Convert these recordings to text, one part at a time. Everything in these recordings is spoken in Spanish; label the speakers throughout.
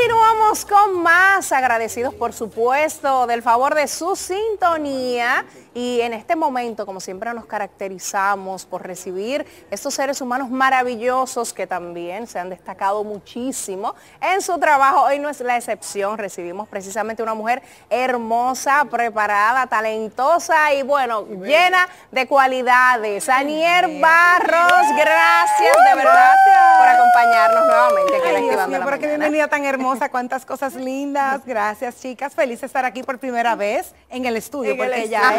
Speaker 1: Continuamos con más, agradecidos por supuesto del favor de su sintonía y en este momento, como siempre nos caracterizamos por recibir estos seres humanos maravillosos que también se han destacado muchísimo en su trabajo. Hoy no es la excepción, recibimos precisamente una mujer hermosa, preparada, talentosa y bueno, llena de cualidades. Anier Barros, gracias de verdad por acompañarnos nuevamente. Dios mío, qué
Speaker 2: bienvenida tan hermosa, cuántas cosas lindas. Gracias, chicas. Feliz de estar aquí por primera vez en el estudio, porque ya,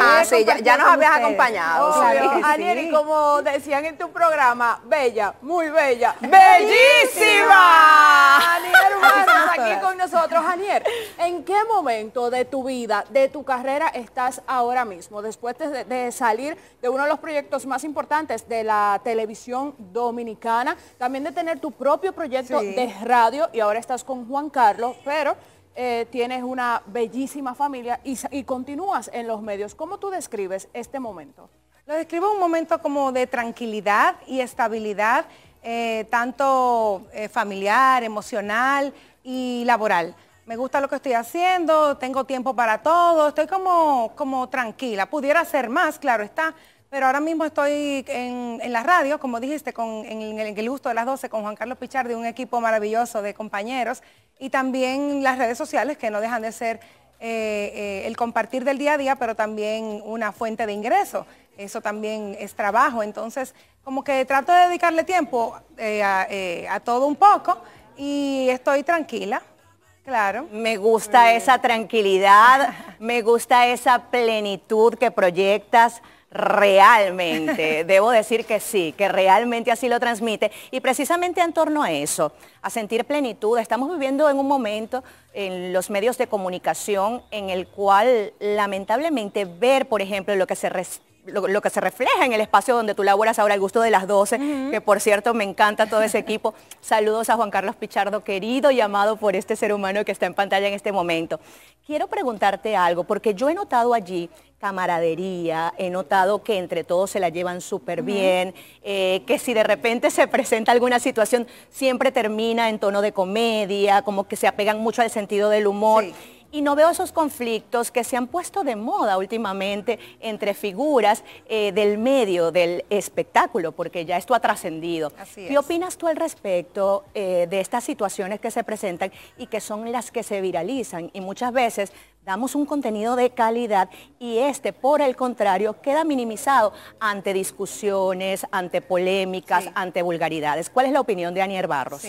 Speaker 2: nos habías acompañado. Anier, y como
Speaker 3: decían en tu programa, bella, muy bella, bellísima. aquí con nosotros. Anier, ¿en qué momento de tu vida, de tu carrera estás ahora mismo, después de, salir de uno de los proyectos más importantes de la televisión dominicana, también de tener tu propio proyecto radio y ahora estás con Juan Carlos, pero eh, tienes una bellísima familia y, continúas en los medios. ¿Cómo tú describes este momento?
Speaker 2: Lo describo un momento como de tranquilidad y estabilidad, eh, tanto eh, familiar, emocional y laboral. Me gusta lo que estoy haciendo, tengo tiempo para todo, estoy como, como tranquila. Pudiera ser más, claro está, pero ahora mismo estoy en, las la radio, como dijiste, en, el, gusto de las 12 con Juan Carlos Pichardi, un equipo maravilloso de compañeros, y también las redes sociales que no dejan de ser eh, eh, el compartir del día a día, pero también una fuente de ingreso. Eso también es trabajo. Entonces, como que trato de dedicarle tiempo eh, a, a todo un poco y
Speaker 4: estoy tranquila. Claro. Me gusta esa tranquilidad, me gusta esa plenitud que proyectas. Realmente, debo decir que sí, que realmente así lo transmite. Y precisamente en torno a eso, a sentir plenitud, estamos viviendo en un momento en los medios de comunicación en el cual lamentablemente ver, por ejemplo, lo que se, lo, que se refleja en el espacio donde tú laboras ahora, el gusto de las 12, que por cierto me encanta todo ese equipo. Saludos a Juan Carlos Pichardo, querido y amado por este ser humano que está en pantalla en este momento. Quiero preguntarte algo, porque yo he notado allí camaradería, he notado que entre todos se la llevan súper bien, eh, que si de repente se presenta alguna situación, siempre termina en tono de comedia, como que se apegan mucho al sentido del humor y no veo esos conflictos que se han puesto de moda últimamente entre figuras eh, del medio, del espectáculo, porque ya esto ha trascendido. ¿Qué opinas tú al respecto eh, de estas situaciones que se presentan y que son las que se viralizan? Y muchas veces damos un contenido de calidad y este, por el contrario, queda minimizado ante discusiones, ante polémicas, ante vulgaridades. ¿Cuál es la opinión de Anier Barros?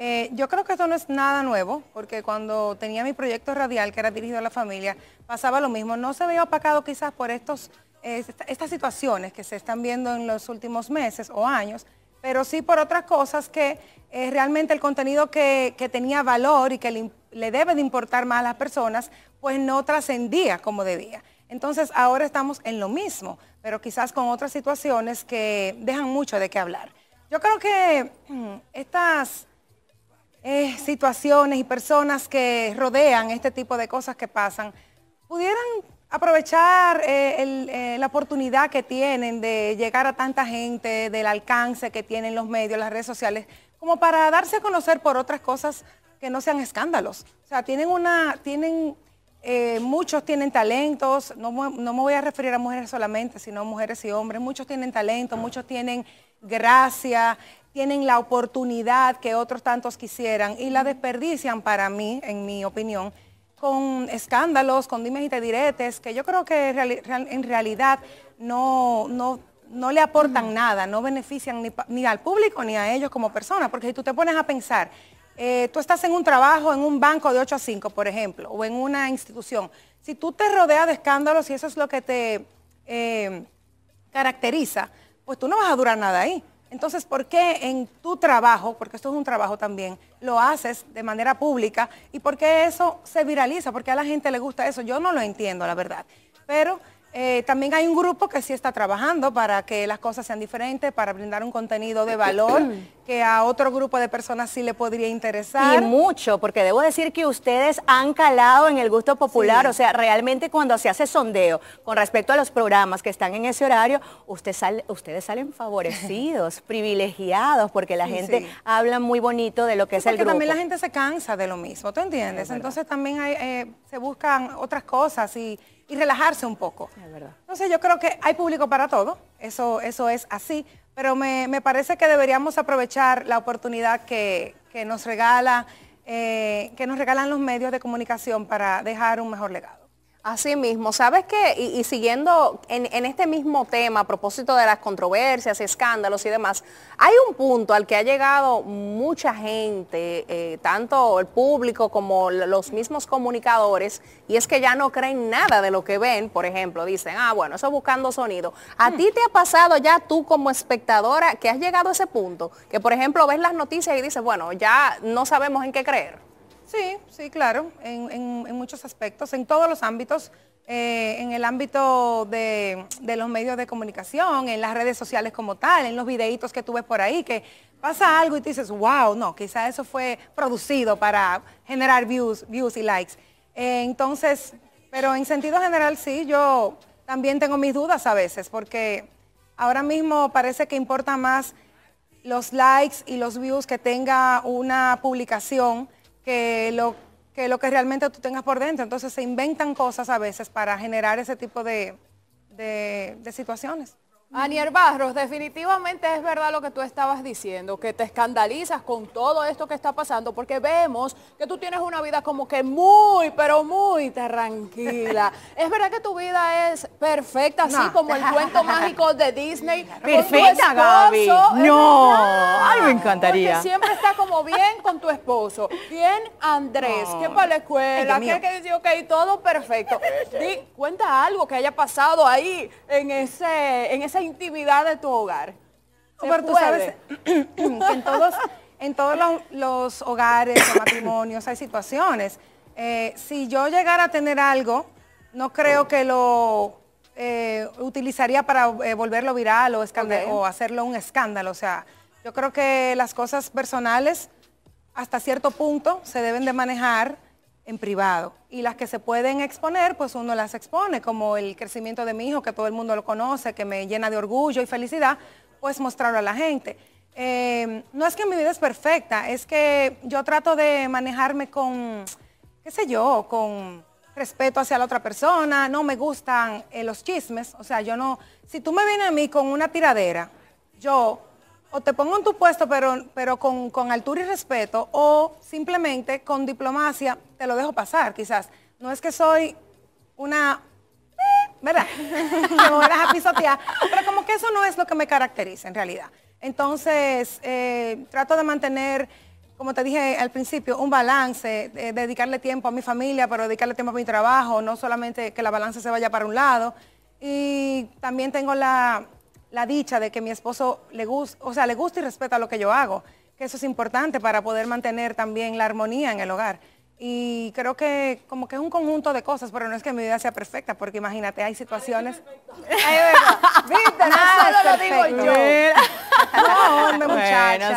Speaker 4: Eh, yo creo que
Speaker 2: esto no es nada nuevo, porque cuando tenía mi proyecto radial, que era dirigido a la familia, pasaba lo mismo. No se veía opacado quizás por estos, eh, estas situaciones que se están viendo en los últimos meses o años, pero sí por otras cosas que eh, realmente el contenido que, tenía valor y que le debe de importar más a las personas, pues no trascendía como debía. Entonces ahora estamos en lo mismo, pero quizás con otras situaciones que dejan mucho de qué hablar. Yo creo que mm, estas eh, situaciones y personas que rodean este tipo de cosas que pasan, pudieran aprovechar eh, eh, la oportunidad que tienen de llegar a tanta gente, del alcance que tienen los medios, las redes sociales, como para darse a conocer por otras cosas que no sean escándalos. O sea, tienen una, tienen, muchos tienen talentos, no, no, me voy a referir a mujeres solamente, sino mujeres y hombres, muchos tienen talento, muchos tienen gracia, tienen la oportunidad que otros tantos quisieran y la desperdician para mí, en mi opinión, con escándalos, con dimes y te diretes, que yo creo que en realidad no, le aportan nada, no benefician ni, al público ni a ellos como personas, porque si tú te pones a pensar, eh, tú estás en un trabajo, en un banco de 8 a 5, por ejemplo, o en una institución, si tú te rodeas de escándalos y eso es lo que te eh, caracteriza, pues tú no vas a durar nada ahí. Entonces, ¿por qué en tu trabajo, porque esto es un trabajo también, lo haces de manera pública y por qué eso se viraliza? Porque a la gente le gusta eso. Yo no lo entiendo, la verdad. Pero eh, también hay un grupo que sí está trabajando para que las cosas sean diferentes, para brindar un contenido de valor que a otro grupo de personas sí le podría interesar. Y
Speaker 4: mucho, porque debo decir que ustedes han calado en el gusto popular, o sea, realmente cuando se hace sondeo con respecto a los programas que están en ese horario, ustedes salen favorecidos, privilegiados, porque la gente habla muy bonito de lo que es el grupo. Porque también la gente se cansa de lo mismo, ¿tú entiendes? Entonces
Speaker 2: también eh, se buscan otras cosas y y relajarse un poco. Es verdad. Entonces yo creo que hay público para todo, eso, eso es así, pero me, parece que deberíamos aprovechar la oportunidad que, nos regala, eh, que nos regalan los medios de comunicación para dejar un mejor legado. Así
Speaker 1: mismo, ¿sabes qué? Y, siguiendo en, este mismo tema, a propósito de las controversias, escándalos y demás, hay un punto al que ha llegado mucha gente, eh, tanto el público como los mismos comunicadores, y es que ya no creen nada de lo que ven, por ejemplo, dicen, ah, bueno, eso buscando sonido. ¿A hmm. ti te ha pasado ya tú como espectadora que has llegado a ese punto? Que, por ejemplo, ves las noticias y dices, bueno, ya no sabemos en qué
Speaker 2: creer. Sí, sí, claro, en, muchos aspectos, en todos los ámbitos. Eh, en el ámbito de, los medios de comunicación, en las redes sociales como tal, en los videitos que tú ves por ahí, que pasa algo y te dices, wow, no, quizás eso fue producido para generar views, views y likes. Eh, entonces, pero en sentido general sí, yo también tengo mis dudas a veces, porque ahora mismo parece que importa más los likes y los views que tenga una publicación que lo que, lo que realmente tú tengas por dentro. Entonces se inventan cosas a veces para generar ese tipo de situaciones. Anier Barros, definitivamente
Speaker 3: es verdad lo que tú estabas diciendo, que te escandalizas con todo esto que está pasando, porque vemos que tú tienes una vida como que muy, pero muy tranquila. es verdad que tu vida es perfecta, así como el cuento mágico de Disney. Perfecta, Gaby. No, ay, me encantaría. siempre está como bien con tu esposo, bien Andrés, qué que para la escuela, que, que dice, ok, todo perfecto. Di, cuenta algo que haya pasado ahí en ese, en ese intimidad de tu hogar.
Speaker 2: pero tú sabes en todos, en todos los, hogares matrimonios hay situaciones. Eh, si yo llegara a tener algo, no creo que lo eh, utilizaría para eh, volverlo viral o, o hacerlo un escándalo. O sea, yo creo que las cosas personales hasta cierto punto se deben de manejar en privado. Y las que se pueden exponer, pues uno las expone, como el crecimiento de mi hijo, que todo el mundo lo conoce, que me llena de orgullo y felicidad, pues mostrarlo a la gente. Em, no es que mi vida es perfecta, es que yo trato de manejarme con, qué sé yo, con respeto hacia la otra persona, no me gustan eh, los chismes, o sea, yo no, si tú me vienes a mí con una tiradera, yo o te pongo en tu puesto, pero, pero con, altura y respeto, o simplemente con diplomacia te lo dejo pasar, quizás. No es que soy una... Eh, ¿Verdad? me voy a pisotear, pero como que eso no es lo que me caracteriza en realidad. Entonces, eh, trato de mantener, como te dije al principio, un balance, dedicarle tiempo a mi familia, pero dedicarle tiempo a mi trabajo, no solamente que la balanza se vaya para un lado. Y también tengo la, la dicha de que mi esposo le gusta, o sea, le gusta y respeta lo que yo hago, que eso es importante para poder mantener también la armonía en el hogar. Y creo que como que es un conjunto de cosas, pero no es que mi vida sea perfecta, porque imagínate, hay situaciones... No, Bueno,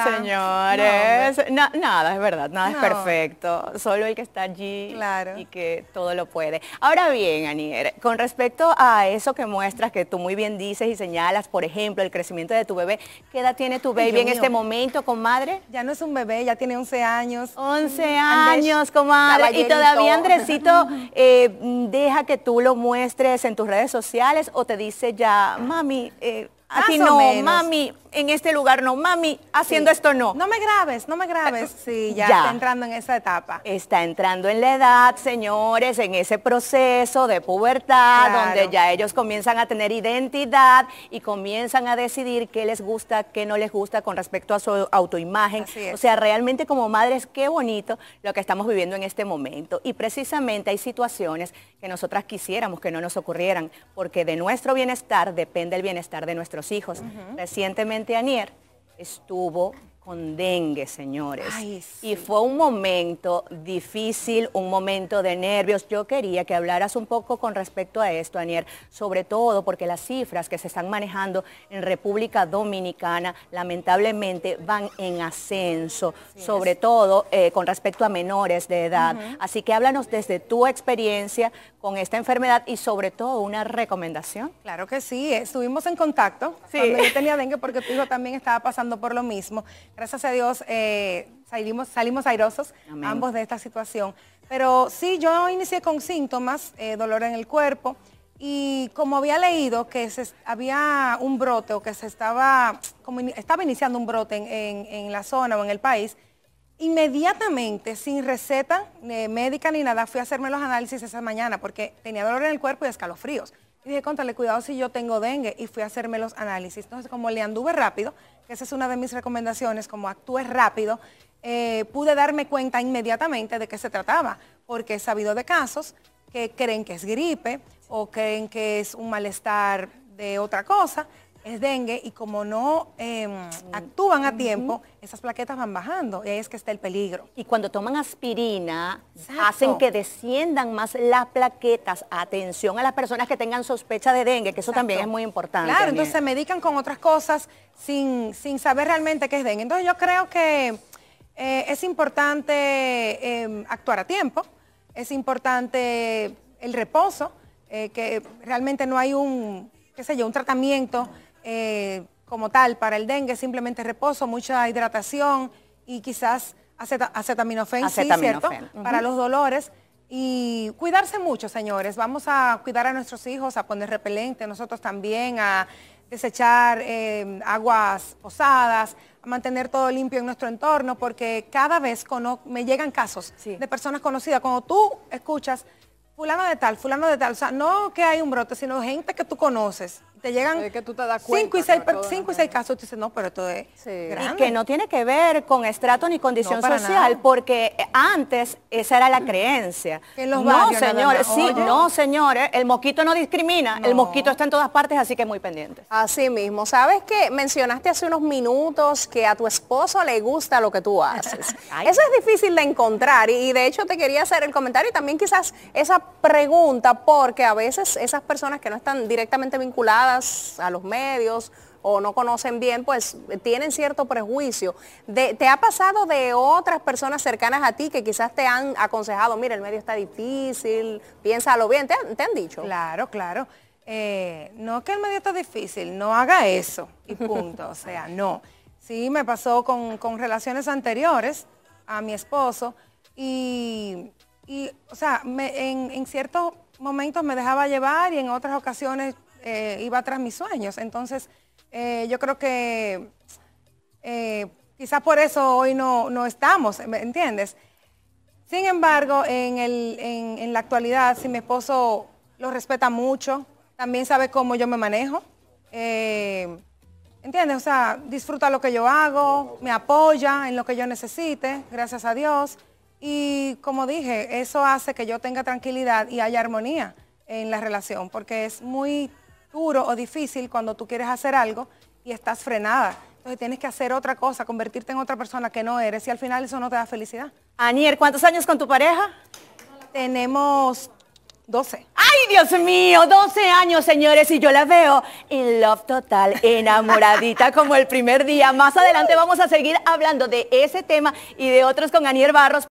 Speaker 4: señores, nada es verdad, nada es perfecto. Solo el que está allí claro. y que todo lo puede. Ahora bien, Anier, con respecto a eso que muestras, que tú muy bien dices y señalas, por ejemplo, el crecimiento de tu bebé, ¿qué edad tiene tu baby en este momento,
Speaker 2: comadre? Ya no es un bebé, ya tiene 11 años. 11
Speaker 4: años, comadre. Y todavía Andresito eh, deja que tú lo muestres en tus redes sociales o te dice ya, mami, eh, Aquí no, mami, en este lugar no, mami, haciendo esto no. No me grabes, no me grabes. Eh, sí, ya, está entrando en esa etapa. Está entrando en la edad, señores, en ese proceso de pubertad, donde ya ellos comienzan a tener identidad y comienzan a decidir qué les gusta, qué no les gusta con respecto a su autoimagen. O sea, realmente como madres, qué bonito lo que estamos viviendo en este momento. Y precisamente hay situaciones que nosotras quisiéramos que no nos ocurrieran, porque de nuestro bienestar depende el bienestar de nuestros hijos. Recientemente presidente Anier estuvo con dengue, señores. Y fue un momento difícil, un momento de nervios. Yo quería que hablaras un poco con respecto a esto, Anier, sobre todo porque las cifras que se están manejando en República Dominicana lamentablemente van en ascenso, sobre todo eh, con respecto a menores de edad. Así que háblanos desde tu experiencia con esta enfermedad y sobre todo una recomendación. Claro que sí, estuvimos en contacto sí. cuando yo tenía
Speaker 2: dengue porque tu hijo también estaba pasando por lo mismo gracias a Dios eh, salimos, salimos airosos ambos de esta situación. Pero sí, yo inicié con síntomas, eh, dolor en el cuerpo, y como había leído que se, había un brote o que se estaba, como estaba iniciando un brote en, la zona o en el país, inmediatamente, sin receta eh, médica ni nada, fui a hacerme los análisis esa mañana porque tenía dolor en el cuerpo y escalofríos y dije, contale, cuidado si yo tengo dengue y fui a hacerme los análisis. Entonces, como le anduve rápido, que esa es una de mis recomendaciones, como actúe rápido, eh, pude darme cuenta inmediatamente de qué se trataba, porque he sabido de casos que creen que es gripe o creen que es un malestar de otra cosa es dengue y como no
Speaker 4: em, mm, actúan a tiempo, esas plaquetas van bajando y ahí es que está el peligro. Y cuando toman aspirina, hacen que desciendan más las plaquetas. Atención a las personas que tengan sospecha de dengue, que eso también es muy importante. Claro, entonces se medican con otras cosas
Speaker 2: sin, saber realmente qué es dengue. Entonces yo creo que eh, es importante em, actuar a tiempo, es importante el reposo, eh, que realmente no hay un qué sé yo, un tratamiento eh, como tal para el dengue, simplemente reposo, mucha hidratación y quizás acetaminofén, Para los dolores. Y cuidarse mucho, señores. Vamos a cuidar a nuestros hijos, a poner repelente, nosotros también, a desechar eh, aguas posadas, a mantener todo limpio en nuestro entorno, porque cada vez me llegan casos de personas conocidas. Cuando tú escuchas fulano de tal, fulano de tal, o sea, no que hay un brote, sino gente que tú conoces te llegan 5 y 6 y casos, tú dices, no, pero esto es Y que
Speaker 4: no tiene que ver con estrato ni condición social, porque antes esa era la creencia. no, señores, sí, no, señores, el mosquito no discrimina, el mosquito está en todas partes, así que muy pendientes. Así mismo, ¿sabes que Mencionaste hace
Speaker 1: unos minutos que a tu esposo le gusta lo que tú haces. eso es difícil de encontrar y de hecho te quería hacer el comentario y también quizás esa pregunta, porque a veces esas personas que no están directamente vinculadas a los medios o no conocen bien, pues tienen cierto prejuicio. ¿Te ha pasado de otras personas cercanas a ti que
Speaker 2: quizás te han aconsejado, mira, el medio está difícil, piénsalo bien? ¿Te, han dicho? Claro, claro. Eh, no es que el medio está difícil, no haga eso y punto. o sea, no. Sí, me pasó con, relaciones anteriores a mi esposo y, y o sea, en, en ciertos momentos me dejaba llevar y en otras ocasiones eh, iba tras mis sueños. Entonces, eh, yo creo que eh, quizás por eso hoy no, estamos, entiendes? Sin embargo, en, en la actualidad, si mi esposo lo respeta mucho, también sabe cómo yo me manejo. ¿Entiendes? O sea, disfruta lo que yo hago, me apoya en lo que yo necesite, gracias a Dios. Y como dije, eso hace que yo tenga tranquilidad y haya armonía en la relación, porque es muy duro o difícil cuando tú quieres hacer algo y estás frenada. Entonces tienes que hacer otra cosa, convertirte en otra persona que no eres y al final eso no te da felicidad.
Speaker 4: Anier, ¿cuántos años con tu pareja? Tenemos 12. ¡Ay, Dios mío! 12 años, señores, y yo la veo en love total, enamoradita como el primer día. Más adelante vamos a seguir hablando de ese tema y de otros con Anier Barros.